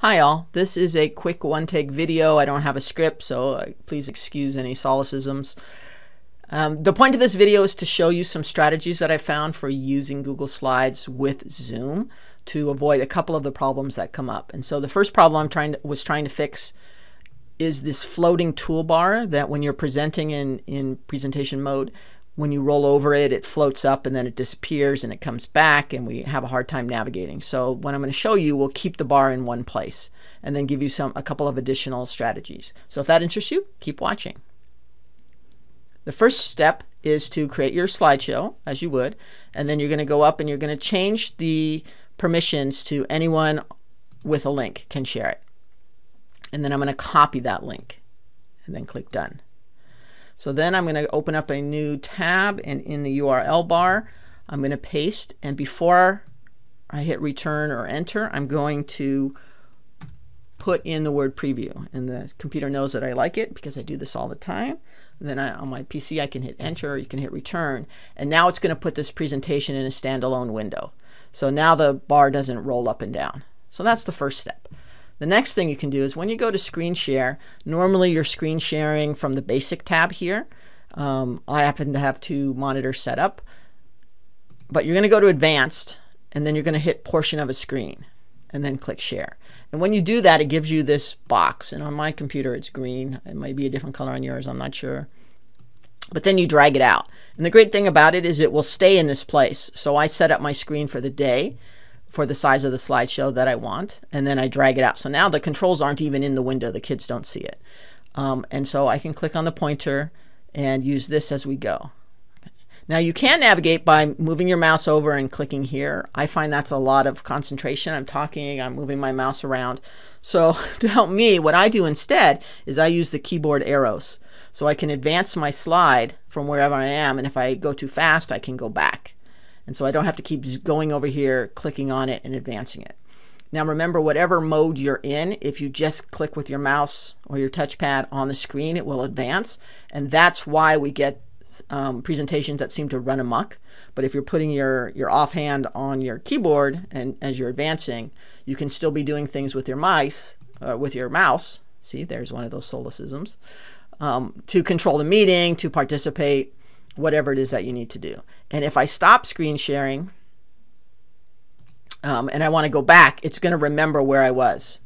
Hi all, this is a quick one take video. I don't have a script, so uh, please excuse any solecisms. Um, the point of this video is to show you some strategies that I found for using Google Slides with Zoom to avoid a couple of the problems that come up. And so the first problem I'm trying to, was trying to fix is this floating toolbar that when you're presenting in, in presentation mode, when you roll over it, it floats up and then it disappears and it comes back and we have a hard time navigating. So what I'm going to show you will keep the bar in one place and then give you some a couple of additional strategies. So if that interests you, keep watching. The first step is to create your slideshow as you would and then you're going to go up and you're going to change the permissions to anyone with a link can share it. And then I'm going to copy that link and then click done. So then I'm going to open up a new tab and in the URL bar, I'm going to paste. And before I hit return or enter, I'm going to put in the word preview. And the computer knows that I like it because I do this all the time. And then I, on my PC, I can hit enter, or you can hit return. And now it's going to put this presentation in a standalone window. So now the bar doesn't roll up and down. So that's the first step. The next thing you can do is when you go to screen share, normally you're screen sharing from the basic tab here. Um, I happen to have two monitors set up, but you're going to go to advanced and then you're going to hit portion of a screen and then click share. And when you do that, it gives you this box. And on my computer, it's green. It might be a different color on yours. I'm not sure. But then you drag it out. And the great thing about it is it will stay in this place. So I set up my screen for the day for the size of the slideshow that I want, and then I drag it out. So now the controls aren't even in the window, the kids don't see it. Um, and so I can click on the pointer and use this as we go. Now you can navigate by moving your mouse over and clicking here. I find that's a lot of concentration. I'm talking, I'm moving my mouse around. So to help me, what I do instead is I use the keyboard arrows. So I can advance my slide from wherever I am, and if I go too fast, I can go back. And so I don't have to keep going over here, clicking on it and advancing it. Now remember, whatever mode you're in, if you just click with your mouse or your touchpad on the screen, it will advance. And that's why we get um, presentations that seem to run amok. But if you're putting your, your offhand on your keyboard and as you're advancing, you can still be doing things with your mice, uh, with your mouse. See, there's one of those solecisms. Um, to control the meeting, to participate, whatever it is that you need to do. And if I stop screen sharing um, and I want to go back, it's going to remember where I was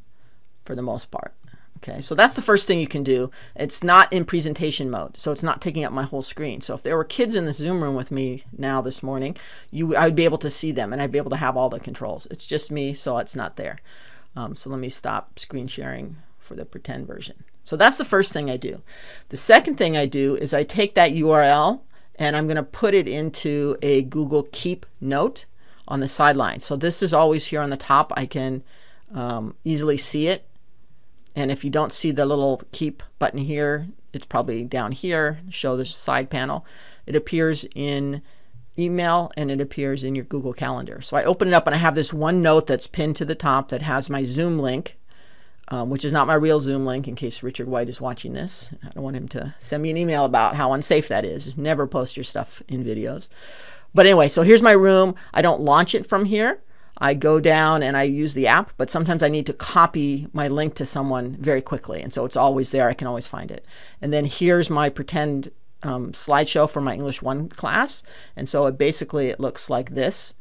for the most part. Okay, so that's the first thing you can do. It's not in presentation mode, so it's not taking up my whole screen. So if there were kids in the Zoom room with me now this morning, you I would be able to see them and I'd be able to have all the controls. It's just me, so it's not there. Um, so let me stop screen sharing for the pretend version. So that's the first thing I do. The second thing I do is I take that URL and I'm going to put it into a Google Keep note on the sideline. So this is always here on the top. I can um, easily see it. And if you don't see the little keep button here, it's probably down here, show the side panel. It appears in email and it appears in your Google Calendar. So I open it up and I have this one note that's pinned to the top that has my Zoom link um, which is not my real Zoom link in case Richard White is watching this. I don't want him to send me an email about how unsafe that is. Never post your stuff in videos. But anyway, so here's my room. I don't launch it from here. I go down and I use the app, but sometimes I need to copy my link to someone very quickly. And so it's always there. I can always find it. And then here's my pretend um, slideshow for my English 1 class. And so it basically it looks like this.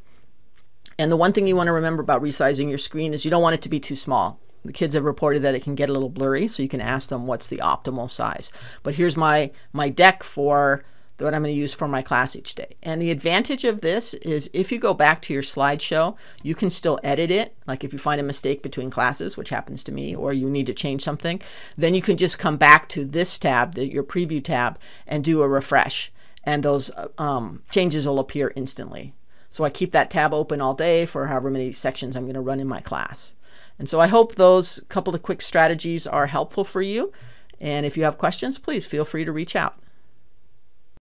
And the one thing you want to remember about resizing your screen is you don't want it to be too small the kids have reported that it can get a little blurry, so you can ask them what's the optimal size. But here's my, my deck for what I'm going to use for my class each day. And the advantage of this is if you go back to your slideshow, you can still edit it. Like if you find a mistake between classes, which happens to me, or you need to change something, then you can just come back to this tab, the, your preview tab, and do a refresh. And those uh, um, changes will appear instantly. So I keep that tab open all day for however many sections I'm going to run in my class. And so I hope those couple of quick strategies are helpful for you. And if you have questions, please feel free to reach out.